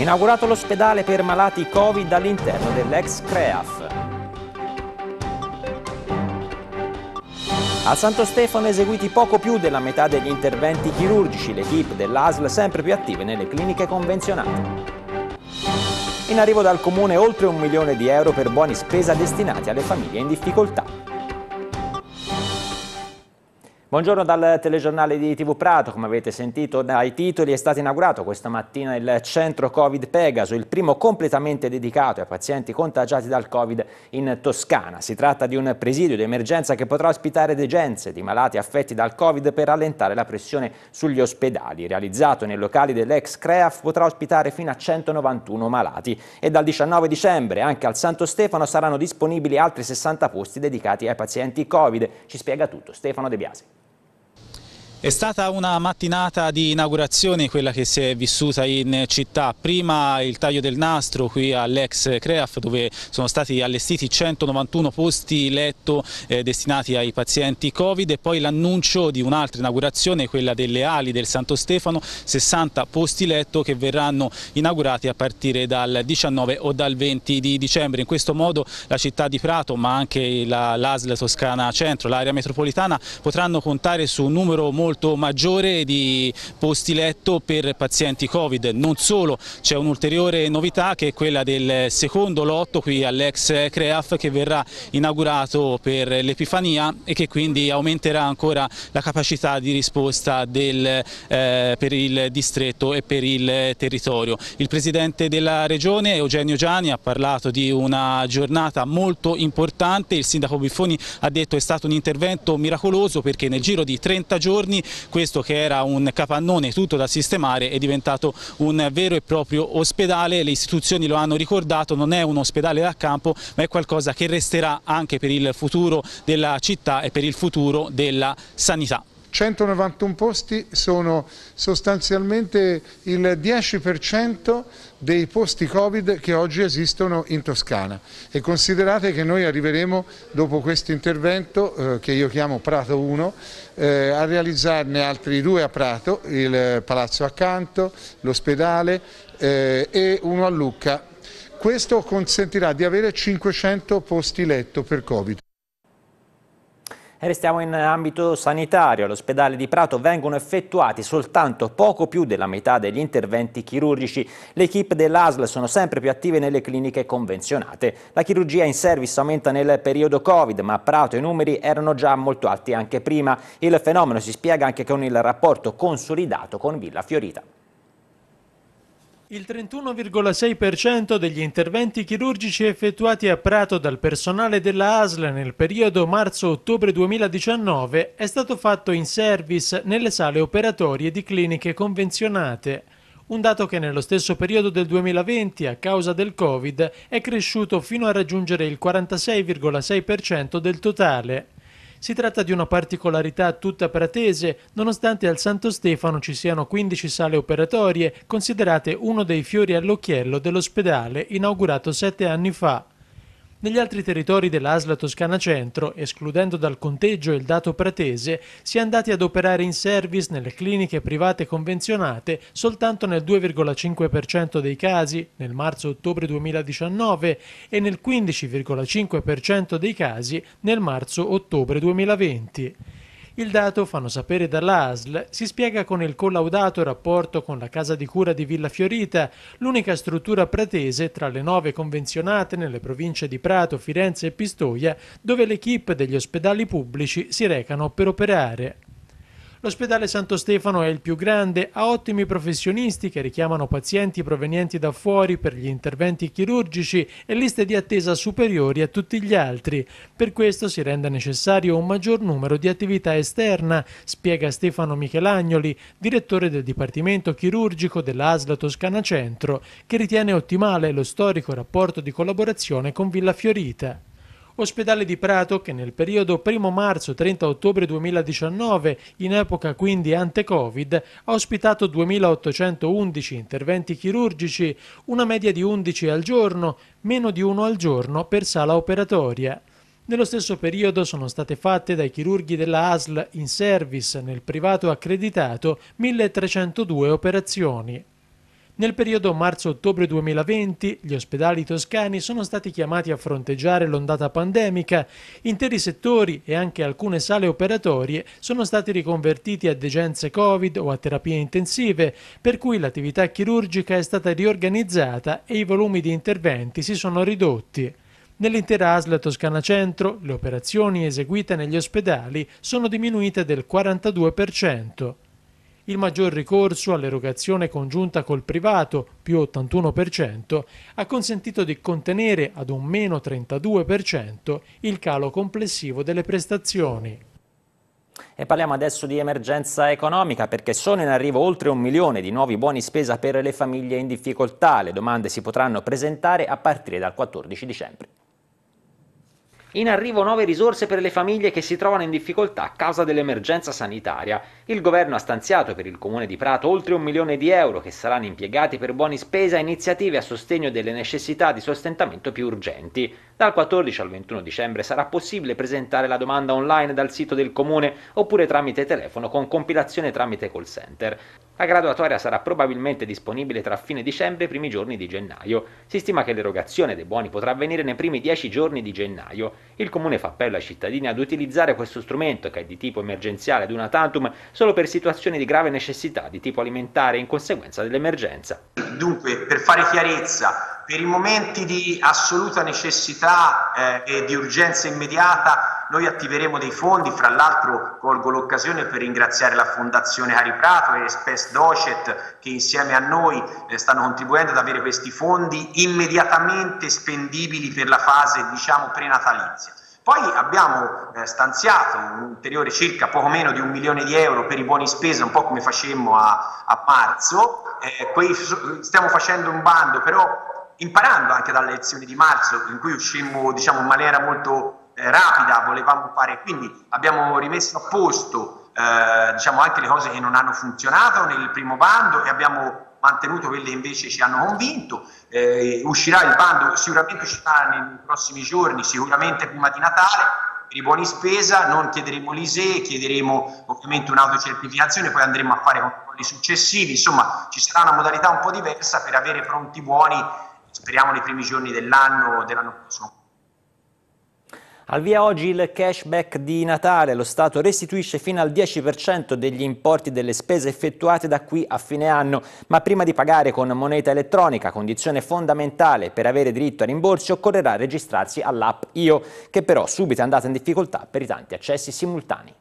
Inaugurato l'ospedale per malati Covid all'interno dell'ex CREAF. A Santo Stefano eseguiti poco più della metà degli interventi chirurgici, l'equipe dell'ASL sempre più attive nelle cliniche convenzionate. In arrivo dal Comune oltre un milione di euro per buoni spesa destinati alle famiglie in difficoltà. Buongiorno dal telegiornale di TV Prato, come avete sentito dai titoli è stato inaugurato questa mattina il centro Covid Pegaso, il primo completamente dedicato ai pazienti contagiati dal Covid in Toscana. Si tratta di un presidio di emergenza che potrà ospitare degenze di malati affetti dal Covid per allentare la pressione sugli ospedali. Realizzato nei locali dell'ex CREAF potrà ospitare fino a 191 malati e dal 19 dicembre anche al Santo Stefano saranno disponibili altri 60 posti dedicati ai pazienti Covid. Ci spiega tutto Stefano De Biasi. È stata una mattinata di inaugurazione quella che si è vissuta in città, prima il taglio del nastro qui all'ex CREAF dove sono stati allestiti 191 posti letto eh, destinati ai pazienti Covid e poi l'annuncio di un'altra inaugurazione, quella delle ali del Santo Stefano, 60 posti letto che verranno inaugurati a partire dal 19 o dal 20 di dicembre. In questo modo la città di Prato ma anche l'ASL la Toscana Centro, l'area metropolitana potranno contare su un numero molto molto maggiore di posti letto per pazienti Covid. Non solo, c'è un'ulteriore novità che è quella del secondo lotto qui all'ex CREAF che verrà inaugurato per l'Epifania e che quindi aumenterà ancora la capacità di risposta del, eh, per il distretto e per il territorio. Il Presidente della Regione Eugenio Gianni ha parlato di una giornata molto importante, il Sindaco Biffoni ha detto che è stato un intervento miracoloso perché nel giro di 30 giorni Giardini, questo che era un capannone tutto da sistemare è diventato un vero e proprio ospedale, le istituzioni lo hanno ricordato, non è un ospedale da campo ma è qualcosa che resterà anche per il futuro della città e per il futuro della sanità. 191 posti sono sostanzialmente il 10% dei posti Covid che oggi esistono in Toscana e considerate che noi arriveremo dopo questo intervento eh, che io chiamo Prato 1 eh, a realizzarne altri due a Prato, il palazzo accanto, l'ospedale eh, e uno a Lucca. Questo consentirà di avere 500 posti letto per Covid. E restiamo in ambito sanitario. All'ospedale di Prato vengono effettuati soltanto poco più della metà degli interventi chirurgici. Le equip dell'ASL sono sempre più attive nelle cliniche convenzionate. La chirurgia in service aumenta nel periodo Covid, ma a Prato i numeri erano già molto alti anche prima. Il fenomeno si spiega anche con il rapporto consolidato con Villa Fiorita. Il 31,6% degli interventi chirurgici effettuati a Prato dal personale della ASL nel periodo marzo-ottobre 2019 è stato fatto in service nelle sale operatorie di cliniche convenzionate. Un dato che nello stesso periodo del 2020, a causa del Covid, è cresciuto fino a raggiungere il 46,6% del totale. Si tratta di una particolarità tutta pratese, nonostante al Santo Stefano ci siano 15 sale operatorie, considerate uno dei fiori all'occhiello dell'ospedale inaugurato sette anni fa. Negli altri territori dell'Asla Toscana Centro, escludendo dal conteggio il dato pretese, si è andati ad operare in service nelle cliniche private convenzionate soltanto nel 2,5% dei casi nel marzo-ottobre 2019 e nel 15,5% dei casi nel marzo-ottobre 2020. Il dato, fanno sapere dall'ASL, si spiega con il collaudato rapporto con la casa di cura di Villa Fiorita, l'unica struttura pratese tra le nove convenzionate nelle province di Prato, Firenze e Pistoia, dove l'equipe degli ospedali pubblici si recano per operare. L'ospedale Santo Stefano è il più grande, ha ottimi professionisti che richiamano pazienti provenienti da fuori per gli interventi chirurgici e liste di attesa superiori a tutti gli altri. Per questo si rende necessario un maggior numero di attività esterna, spiega Stefano Michelagnoli, direttore del Dipartimento Chirurgico dell'ASLA Toscana Centro, che ritiene ottimale lo storico rapporto di collaborazione con Villa Fiorita. Ospedale di Prato che nel periodo 1 marzo-30 ottobre 2019, in epoca quindi ante-Covid, ha ospitato 2.811 interventi chirurgici, una media di 11 al giorno, meno di uno al giorno per sala operatoria. Nello stesso periodo sono state fatte dai chirurghi della ASL in service nel privato accreditato 1302 operazioni. Nel periodo marzo-ottobre 2020 gli ospedali toscani sono stati chiamati a fronteggiare l'ondata pandemica, interi settori e anche alcune sale operatorie sono stati riconvertiti a degenze Covid o a terapie intensive, per cui l'attività chirurgica è stata riorganizzata e i volumi di interventi si sono ridotti. Nell'intera ASL Toscana Centro le operazioni eseguite negli ospedali sono diminuite del 42% il maggior ricorso all'erogazione congiunta col privato, più 81%, ha consentito di contenere ad un meno 32% il calo complessivo delle prestazioni. E parliamo adesso di emergenza economica perché sono in arrivo oltre un milione di nuovi buoni spesa per le famiglie in difficoltà. Le domande si potranno presentare a partire dal 14 dicembre. In arrivo nuove risorse per le famiglie che si trovano in difficoltà a causa dell'emergenza sanitaria. Il governo ha stanziato per il comune di Prato oltre un milione di euro che saranno impiegati per buoni spesa e iniziative a sostegno delle necessità di sostentamento più urgenti. Dal 14 al 21 dicembre sarà possibile presentare la domanda online dal sito del comune oppure tramite telefono con compilazione tramite call center. La graduatoria sarà probabilmente disponibile tra fine dicembre e primi giorni di gennaio. Si stima che l'erogazione dei buoni potrà avvenire nei primi 10 giorni di gennaio. Il comune fa appello ai cittadini ad utilizzare questo strumento che è di tipo emergenziale ad una tantum solo per situazioni di grave necessità di tipo alimentare in conseguenza dell'emergenza. Dunque, per fare chiarezza, per i momenti di assoluta necessità eh, e di urgenza immediata noi attiveremo dei fondi, fra l'altro colgo l'occasione per ringraziare la Fondazione Harry Prato e Spes Docet che insieme a noi eh, stanno contribuendo ad avere questi fondi immediatamente spendibili per la fase diciamo prenatalizia. Poi abbiamo eh, stanziato un ulteriore circa poco meno di un milione di euro per i buoni spesa, un po' come facemmo a, a marzo. Eh, quei, stiamo facendo un bando però imparando anche dalle lezioni di marzo, in cui uscimmo diciamo, in maniera molto eh, rapida, volevamo fare, quindi abbiamo rimesso a posto eh, diciamo, anche le cose che non hanno funzionato nel primo bando e abbiamo mantenuto quelle che invece ci hanno convinto, eh, uscirà il bando, sicuramente uscirà nei prossimi giorni, sicuramente prima di Natale, per i buoni spesa, non chiederemo l'ISE, chiederemo ovviamente un'autocertificazione, poi andremo a fare controlli successivi, insomma ci sarà una modalità un po' diversa per avere pronti buoni speriamo nei primi giorni dell'anno dell'anno prossimo. Al via oggi il cashback di Natale, lo Stato restituisce fino al 10% degli importi delle spese effettuate da qui a fine anno, ma prima di pagare con moneta elettronica, condizione fondamentale per avere diritto a rimborsi, occorrerà registrarsi all'app IO, che però subito è andata in difficoltà per i tanti accessi simultanei.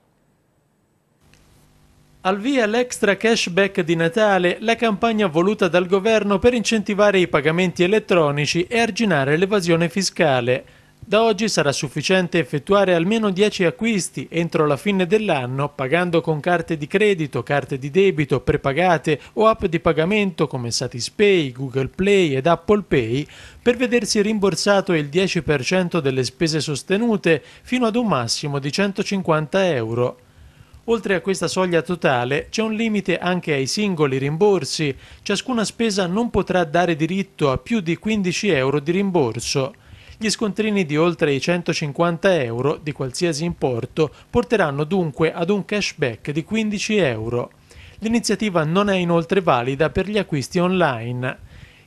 Al via l'extra cashback di Natale, la campagna voluta dal governo per incentivare i pagamenti elettronici e arginare l'evasione fiscale. Da oggi sarà sufficiente effettuare almeno 10 acquisti entro la fine dell'anno pagando con carte di credito, carte di debito, prepagate o app di pagamento come Satispay, Google Play ed Apple Pay per vedersi rimborsato il 10% delle spese sostenute fino ad un massimo di 150 euro. Oltre a questa soglia totale c'è un limite anche ai singoli rimborsi. Ciascuna spesa non potrà dare diritto a più di 15 euro di rimborso. Gli scontrini di oltre i 150 euro di qualsiasi importo porteranno dunque ad un cashback di 15 euro. L'iniziativa non è inoltre valida per gli acquisti online.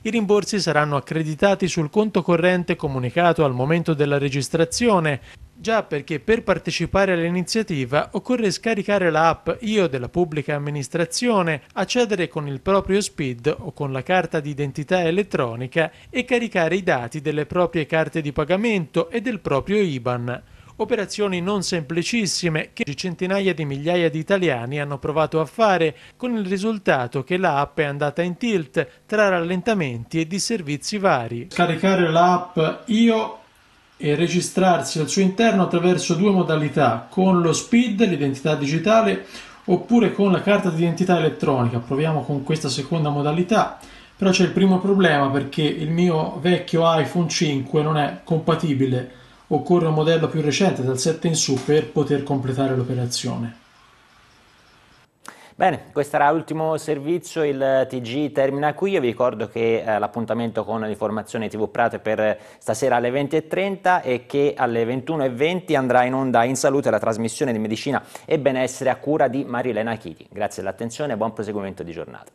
I rimborsi saranno accreditati sul conto corrente comunicato al momento della registrazione Già perché per partecipare all'iniziativa occorre scaricare l'app Io della pubblica amministrazione, accedere con il proprio SPID o con la carta di identità elettronica e caricare i dati delle proprie carte di pagamento e del proprio IBAN. Operazioni non semplicissime che centinaia di migliaia di italiani hanno provato a fare, con il risultato che l'app è andata in tilt tra rallentamenti e disservizi vari. Scaricare l'app Io e registrarsi al suo interno attraverso due modalità, con lo SPID, l'identità digitale, oppure con la carta d'identità elettronica. Proviamo con questa seconda modalità, però c'è il primo problema perché il mio vecchio iPhone 5 non è compatibile, occorre un modello più recente dal 7 in su per poter completare l'operazione. Bene, questo era l'ultimo servizio, il TG termina qui, io vi ricordo che eh, l'appuntamento con l'informazione TV Prato è per stasera alle 20.30 e che alle 21.20 andrà in onda in salute la trasmissione di medicina e benessere a cura di Marilena Chiti. Grazie dell'attenzione e buon proseguimento di giornata.